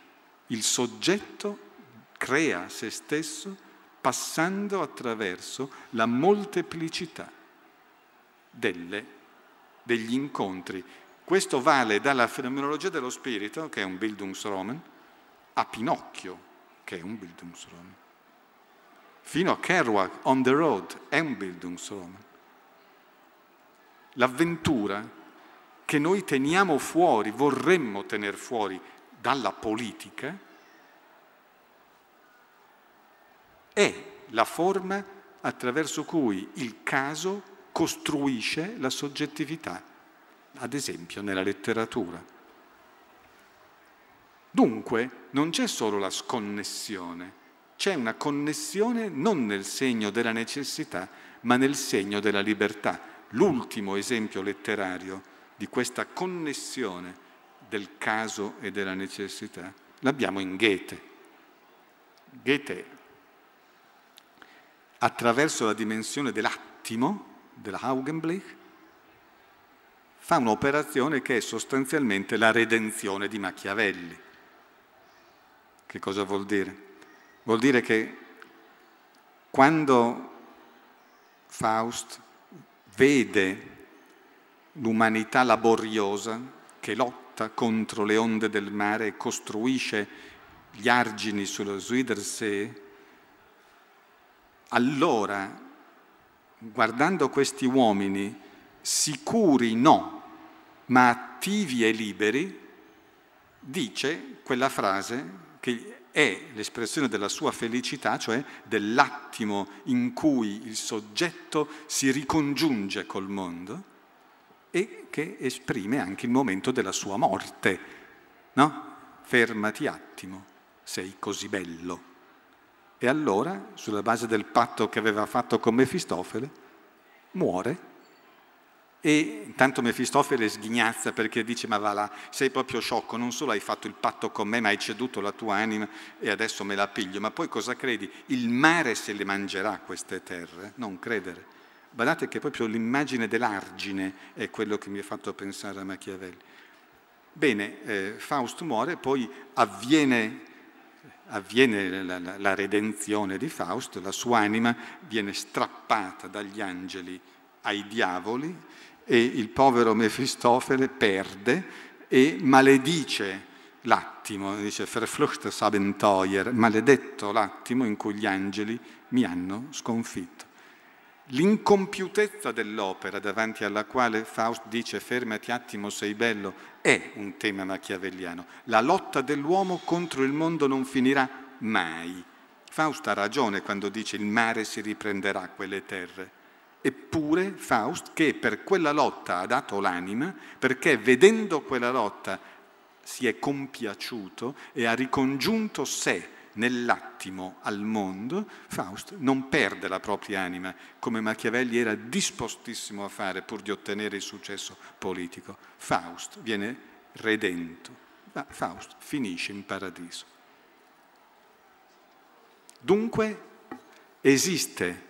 Il soggetto crea se stesso passando attraverso la molteplicità delle, degli incontri. Questo vale dalla fenomenologia dello spirito, che è un Bildungsroman, a Pinocchio, che è un Bildungsroman fino a Kerouac, On the Road, è un Embildungsroman. L'avventura che noi teniamo fuori, vorremmo tenere fuori dalla politica, è la forma attraverso cui il caso costruisce la soggettività, ad esempio nella letteratura. Dunque non c'è solo la sconnessione, c'è una connessione non nel segno della necessità, ma nel segno della libertà. L'ultimo esempio letterario di questa connessione del caso e della necessità l'abbiamo in Goethe. Goethe, attraverso la dimensione dell'attimo, della Augenblick, fa un'operazione che è sostanzialmente la redenzione di Machiavelli. Che cosa vuol dire? Vuol dire che quando Faust vede l'umanità laboriosa che lotta contro le onde del mare e costruisce gli argini sullo Zuidersee, allora, guardando questi uomini, sicuri no, ma attivi e liberi, dice quella frase che è l'espressione della sua felicità, cioè dell'attimo in cui il soggetto si ricongiunge col mondo e che esprime anche il momento della sua morte. No? Fermati attimo, sei così bello. E allora, sulla base del patto che aveva fatto con Mefistofele, muore e intanto Mefistofele sghignazza perché dice ma va là, sei proprio sciocco, non solo hai fatto il patto con me ma hai ceduto la tua anima e adesso me la piglio, ma poi cosa credi? Il mare se le mangerà queste terre? Non credere. Guardate che proprio l'immagine dell'argine è quello che mi ha fatto pensare a Machiavelli. Bene, eh, Faust muore, poi avviene avviene la, la, la, redenzione di Faust, la sua anima viene strappata dagli angeli ai diavoli e il povero Mefistofele perde e maledice l'attimo, dice verfluchter Sabenteuer, maledetto l'attimo in cui gli angeli mi hanno sconfitto. L'incompiutezza dell'opera davanti alla quale Faust dice fermati attimo sei bello è un tema machiavelliano. La lotta dell'uomo contro il mondo non finirà mai. Faust ha ragione quando dice il mare si riprenderà quelle terre. Eppure Faust, che per quella lotta ha dato l'anima, perché vedendo quella lotta si è compiaciuto e ha ricongiunto sé nell'attimo al mondo, Faust non perde la propria anima, come Machiavelli era dispostissimo a fare pur di ottenere il successo politico. Faust viene redento, ma Faust finisce in paradiso. Dunque esiste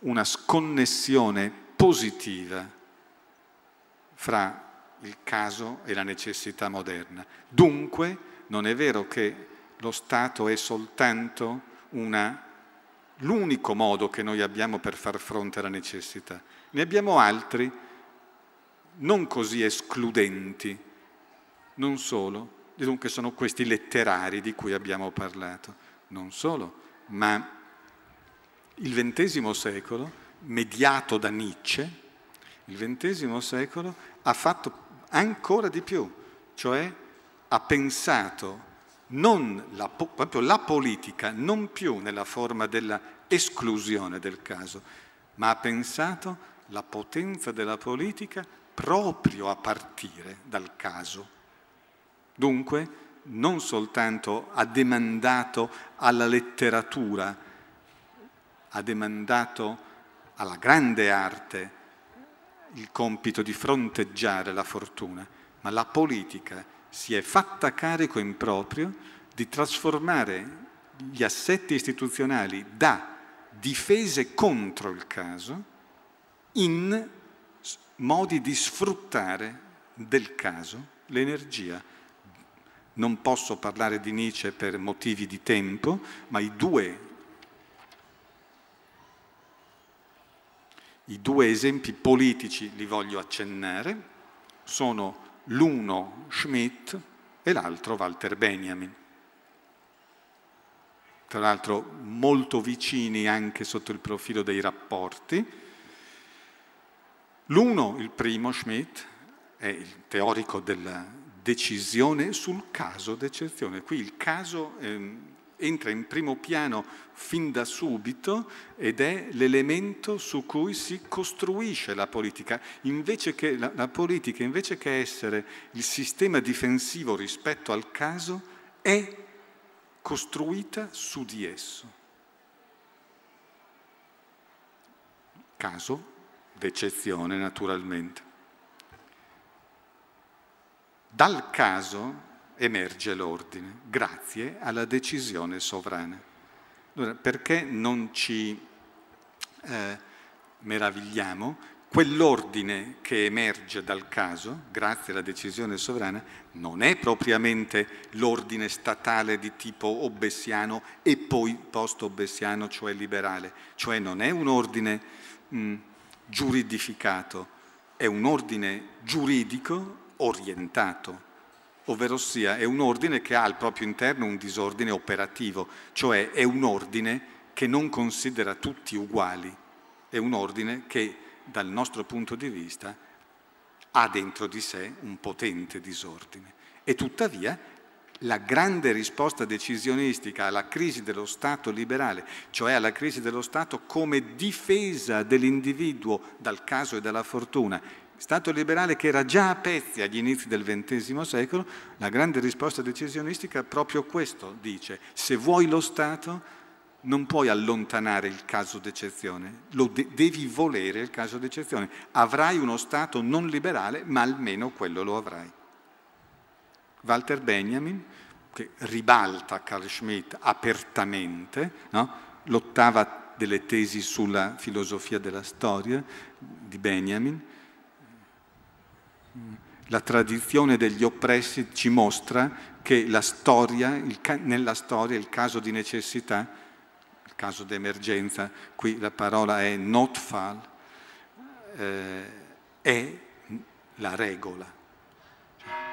una sconnessione positiva fra il caso e la necessità moderna. Dunque non è vero che lo Stato è soltanto una, l'unico modo che noi abbiamo per far fronte alla necessità. Ne abbiamo altri non così escludenti, non solo, dunque sono questi letterari di cui abbiamo parlato, non solo, ma il XX secolo, mediato da Nietzsche, il XX secolo ha fatto ancora di più, cioè ha pensato la, proprio la politica non più nella forma dell'esclusione del caso, ma ha pensato la potenza della politica proprio a partire dal caso. Dunque non soltanto ha demandato alla letteratura ha demandato alla grande arte il compito di fronteggiare la fortuna, ma la politica si è fatta carico in proprio di trasformare gli assetti istituzionali da difese contro il caso in modi di sfruttare del caso l'energia. Non posso parlare di Nietzsche per motivi di tempo, ma i due I due esempi politici li voglio accennare, sono l'uno Schmidt e l'altro Walter Benjamin. Tra l'altro molto vicini anche sotto il profilo dei rapporti. L'uno, il primo Schmidt, è il teorico della decisione sul caso d'eccezione. Qui il caso ehm, entra in primo piano fin da subito ed è l'elemento su cui si costruisce la politica. Che, la, la politica, invece che essere il sistema difensivo rispetto al caso, è costruita su di esso. Caso d'eccezione naturalmente. Dal caso emerge l'ordine, grazie alla decisione sovrana. Allora, perché non ci eh, meravigliamo? Quell'ordine che emerge dal caso, grazie alla decisione sovrana, non è propriamente l'ordine statale di tipo obbessiano e poi post-obbessiano, cioè liberale, cioè non è un ordine mh, mm, giuridificato, è un ordine giuridico orientato ovvero sia è un ordine che ha al proprio interno un disordine operativo, cioè è un ordine che non considera tutti uguali, è un ordine che dal nostro punto di vista ha dentro di sé un potente disordine. E tuttavia la grande risposta decisionistica alla crisi dello Stato liberale, cioè alla crisi dello Stato come difesa dell'individuo dal caso e dalla fortuna, Stato liberale che era già a pezzi agli inizi del XX secolo, la grande risposta decisionistica proprio questo dice, se vuoi lo Stato non puoi allontanare il caso d'eccezione, lo de- devi volere il caso d'eccezione, avrai uno Stato non liberale ma almeno quello lo avrai. Walter Benjamin, che ribalta Carl Schmitt apertamente, no? l'ottava delle tesi sulla filosofia della storia di Benjamin, la tradizione degli oppressi ci mostra che storia, nella storia il caso di necessità, il caso di emergenza, qui la parola è notfall, eh, è la regola.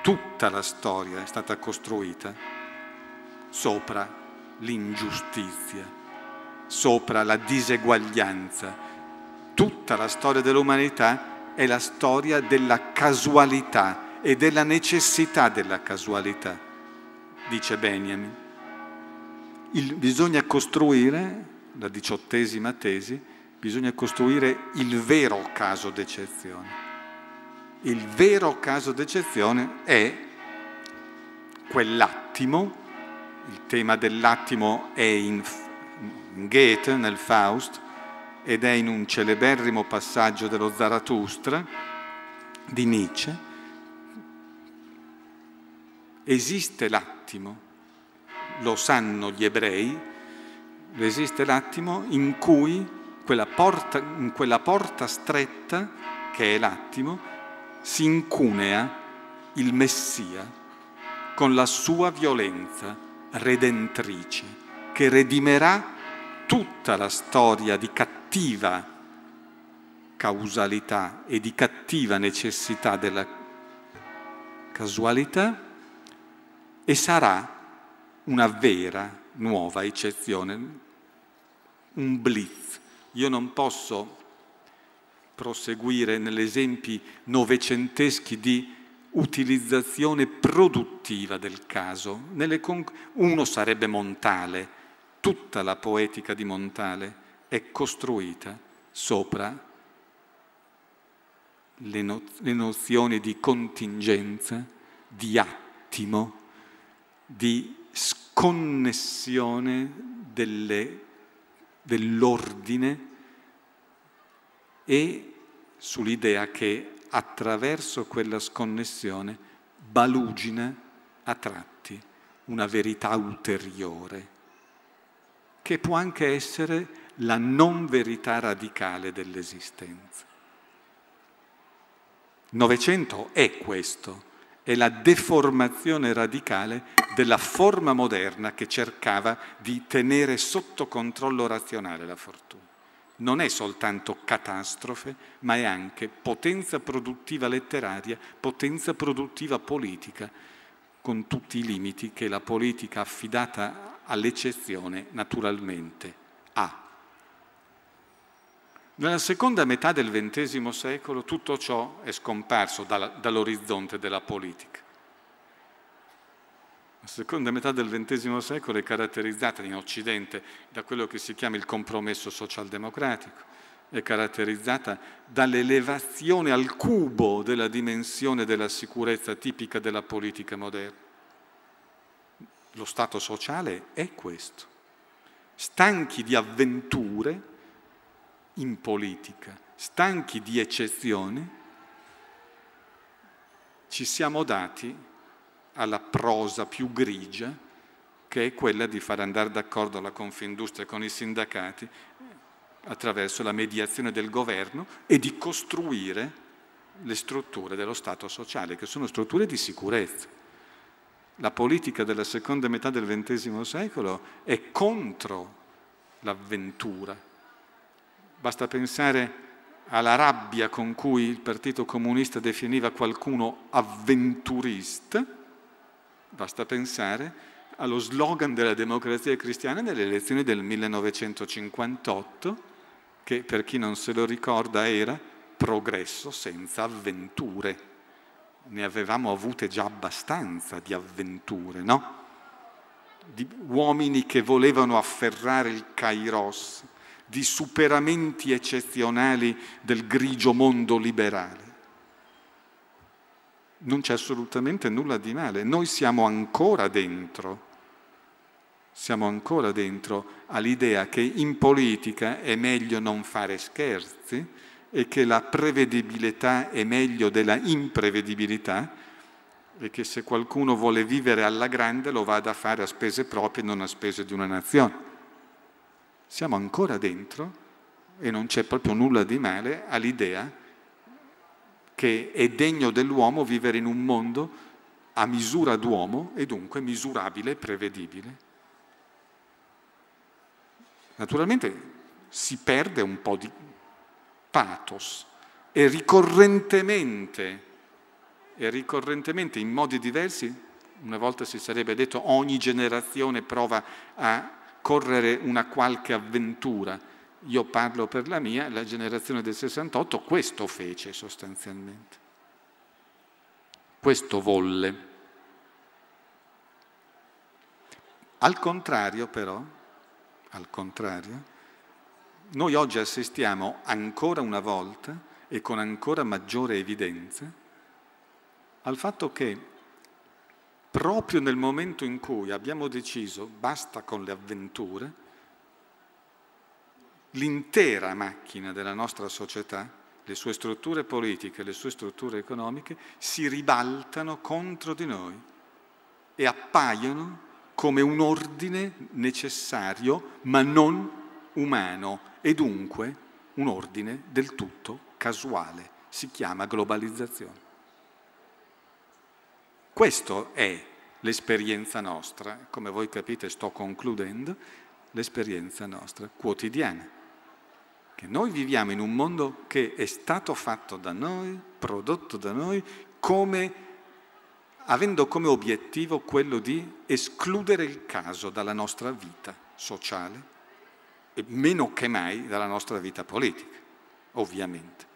Tutta la storia è stata costruita sopra l'ingiustizia, sopra la diseguaglianza. Tutta la storia dell'umanità è la storia della casualità e della necessità della casualità, dice Benjamin. Il, bisogna costruire, la diciottesima tesi, bisogna costruire il vero caso d'eccezione. Il vero caso d'eccezione è quell'attimo, il tema dell'attimo è in, in Goethe, nel Faust, ed è in un celeberrimo passaggio dello Zarathustra di Nietzsche, esiste l'attimo, lo sanno gli ebrei, esiste l'attimo in cui quella porta, in quella porta stretta, che è l'attimo, si incunea il Messia con la sua violenza redentrice, che redimerà tutta la storia di cattiveria cattiva causalità e di cattiva necessità della casualità e sarà una vera nuova eccezione, un blitz. Io non posso proseguire negli esempi novecenteschi di utilizzazione produttiva del caso. Uno sarebbe Montale, tutta la poetica di Montale è costruita sopra le, no le nozioni di contingenza, di attimo, di sconnessione dell'ordine e sull'idea che attraverso quella sconnessione balugina a tratti una verità ulteriore, che può anche essere la non verità radicale dell'esistenza. Novecento è questo, è la deformazione radicale della forma moderna che cercava di tenere sotto controllo razionale la fortuna. Non è soltanto catastrofe, ma è anche potenza produttiva letteraria, potenza produttiva politica, con tutti i limiti che la politica affidata all'eccezione naturalmente ha. Nella seconda metà del XX secolo tutto ciò è scomparso dall'orizzonte della politica. La seconda metà del XX secolo è caratterizzata in Occidente da quello che si chiama il compromesso socialdemocratico, è caratterizzata dall'elevazione al cubo della dimensione della sicurezza tipica della politica moderna. Lo Stato sociale è questo. Stanchi di avventure, in politica, stanchi di eccezioni, ci siamo dati alla prosa più grigia che è quella di far andare d'accordo la Confindustria con i sindacati attraverso la mediazione del governo e di costruire le strutture dello Stato sociale, che sono strutture di sicurezza. La politica della seconda metà del XX secolo è contro l'avventura, Basta pensare alla rabbia con cui il Partito Comunista definiva qualcuno avventurista, basta pensare allo slogan della democrazia cristiana nelle elezioni del 1958, che per chi non se lo ricorda era progresso senza avventure. Ne avevamo avute già abbastanza di avventure, no? Di uomini che volevano afferrare il Kairos, di superamenti eccezionali del grigio mondo liberale. Non c'è assolutamente nulla di male, noi siamo ancora dentro, siamo ancora dentro all'idea che in politica è meglio non fare scherzi e che la prevedibilità è meglio della imprevedibilità e che se qualcuno vuole vivere alla grande lo vada a fare a spese proprie, non a spese di una nazione. Siamo ancora dentro e non c'è proprio nulla di male all'idea che è degno dell'uomo vivere in un mondo a misura d'uomo e dunque misurabile e prevedibile. Naturalmente si perde un po' di pathos e ricorrentemente, e ricorrentemente in modi diversi, una volta si sarebbe detto ogni generazione prova a correre una qualche avventura. Io parlo per la mia, la generazione del 68 questo fece sostanzialmente. Questo volle. Al contrario però, al contrario, noi oggi assistiamo ancora una volta e con ancora maggiore evidenza al fatto che proprio nel momento in cui abbiamo deciso basta con le avventure, l'intera macchina della nostra società, le sue strutture politiche, le sue strutture economiche, si ribaltano contro di noi e appaiono come un ordine necessario ma non umano e dunque un ordine del tutto casuale. Si chiama globalizzazione. Questo è l'esperienza nostra, come voi capite sto concludendo, l'esperienza nostra quotidiana, che noi viviamo in un mondo che è stato fatto da noi, prodotto da noi, come, avendo come obiettivo quello di escludere il caso dalla nostra vita sociale e meno che mai dalla nostra vita politica, ovviamente.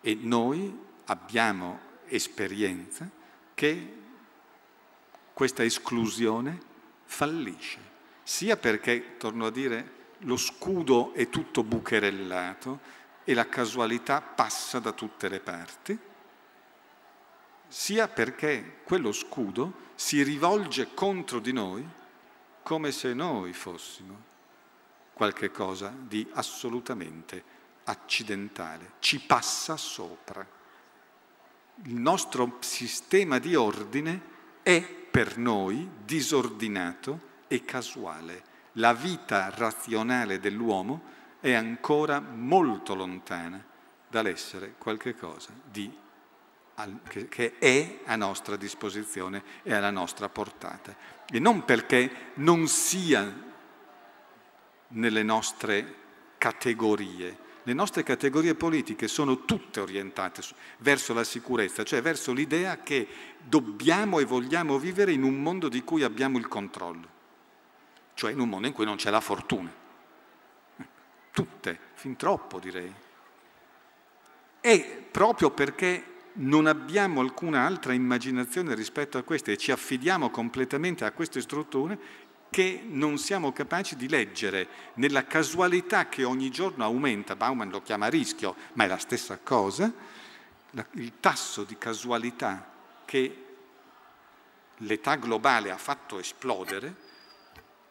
E noi abbiamo esperienza che questa esclusione fallisce, sia perché, torno a dire, lo scudo è tutto bucherellato e la casualità passa da tutte le parti, sia perché quello scudo si rivolge contro di noi come se noi fossimo qualcosa di assolutamente accidentale, ci passa sopra il nostro sistema di ordine è per noi disordinato e casuale. La vita razionale dell'uomo è ancora molto lontana dall'essere qualcosa che è a nostra disposizione e alla nostra portata. E non perché non sia nelle nostre categorie, le nostre categorie politiche sono tutte orientate verso la sicurezza, cioè verso l'idea che dobbiamo e vogliamo vivere in un mondo di cui abbiamo il controllo, cioè in un mondo in cui non c'è la fortuna. Tutte, fin troppo direi. E proprio perché non abbiamo alcuna altra immaginazione rispetto a queste e ci affidiamo completamente a queste strutture, che non siamo capaci di leggere nella casualità che ogni giorno aumenta, Bauman lo chiama rischio, ma è la stessa cosa, il tasso di casualità che l'età globale ha fatto esplodere,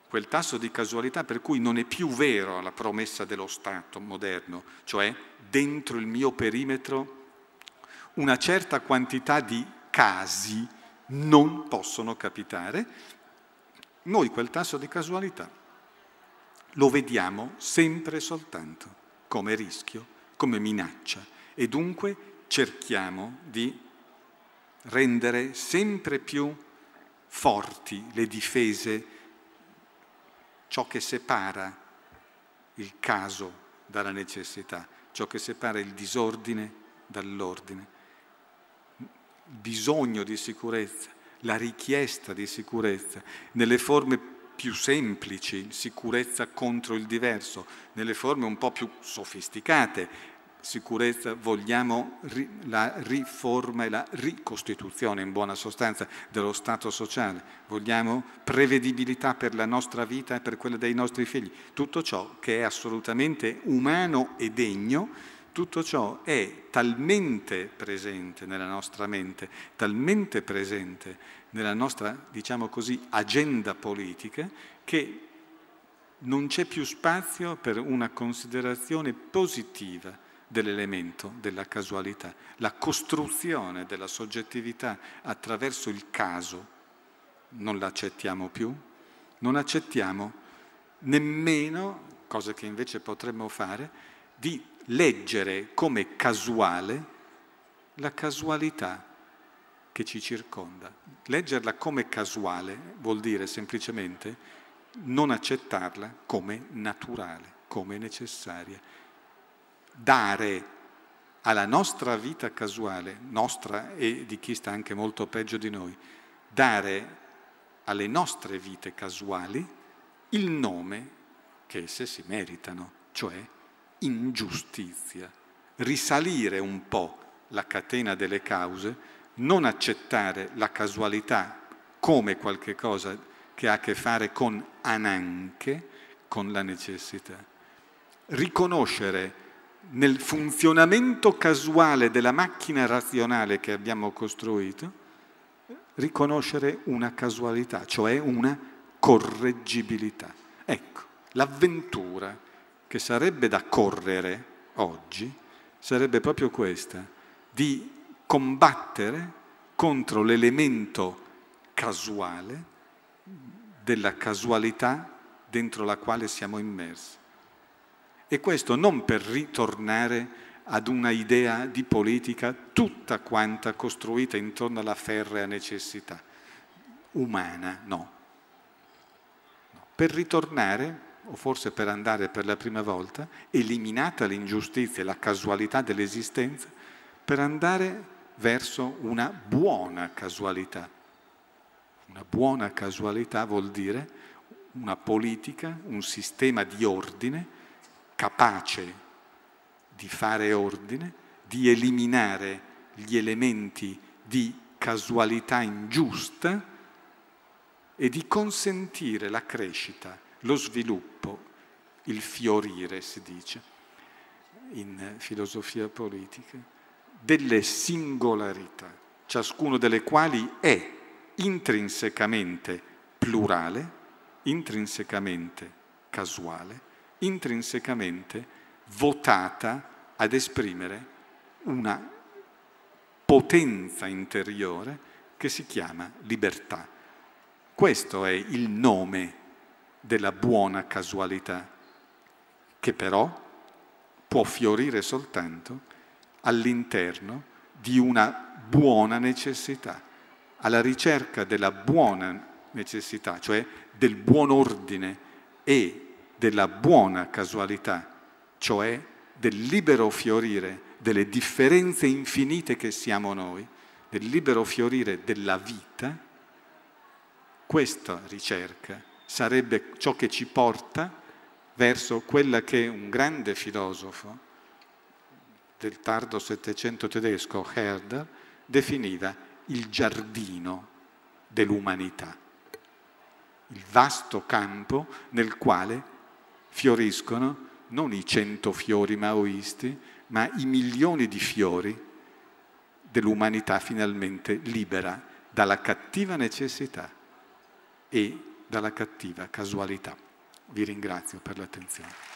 quel tasso di casualità per cui non è più vero la promessa dello Stato moderno, cioè dentro il mio perimetro una certa quantità di casi non possono capitare, noi quel tasso di casualità lo vediamo sempre e soltanto come rischio, come minaccia e dunque cerchiamo di rendere sempre più forti le difese, ciò che separa il caso dalla necessità, ciò che separa il disordine dall'ordine, il bisogno di sicurezza, la richiesta di sicurezza nelle forme più semplici, sicurezza contro il diverso, nelle forme un po' più sofisticate, sicurezza vogliamo la riforma e la ricostituzione in buona sostanza dello Stato sociale, vogliamo prevedibilità per la nostra vita e per quella dei nostri figli, tutto ciò che è assolutamente umano e degno tutto ciò è talmente presente nella nostra mente, talmente presente nella nostra, diciamo così, agenda politica, che non c'è più spazio per una considerazione positiva dell'elemento della casualità, la costruzione della soggettività attraverso il caso non l'accettiamo più, non accettiamo nemmeno, cosa che invece potremmo fare, di leggere come casuale la casualità che ci circonda. Leggerla come casuale vuol dire semplicemente non accettarla come naturale, come necessaria. Dare alla nostra vita casuale, nostra e di chi sta anche molto peggio di noi, dare alle nostre vite casuali il nome che esse si meritano, cioè ingiustizia, risalire un po' la catena delle cause, non accettare la casualità come qualcosa che ha a che fare con ananche, con la necessità. Riconoscere nel funzionamento casuale della macchina razionale che abbiamo costruito, riconoscere una casualità, cioè una correggibilità. Ecco, l'avventura che sarebbe da correre oggi sarebbe proprio questa, di combattere contro l'elemento casuale della casualità dentro la quale siamo immersi. E questo non per ritornare ad una idea di politica tutta quanta costruita intorno alla ferrea necessità umana, no. Per ritornare o forse per andare per la prima volta, eliminata l'ingiustizia e la casualità dell'esistenza, per andare verso una buona casualità. Una buona casualità vuol dire una politica, un sistema di ordine capace di fare ordine, di eliminare gli elementi di casualità ingiusta e di consentire la crescita lo sviluppo, il fiorire, si dice in filosofia politica, delle singolarità, ciascuno delle quali è intrinsecamente plurale, intrinsecamente casuale, intrinsecamente votata ad esprimere una potenza interiore che si chiama libertà. Questo è il nome della buona casualità, che però può fiorire soltanto all'interno di una buona necessità, alla ricerca della buona necessità, cioè del buon ordine e della buona casualità, cioè del libero fiorire delle differenze infinite che siamo noi, del libero fiorire della vita, questa ricerca sarebbe ciò che ci porta verso quella che un grande filosofo del tardo Settecento tedesco, Herder, definiva il giardino dell'umanità, il vasto campo nel quale fioriscono non i cento fiori maoisti, ma i milioni di fiori dell'umanità finalmente libera dalla cattiva necessità e dalla cattiva casualità. Vi ringrazio per l'attenzione.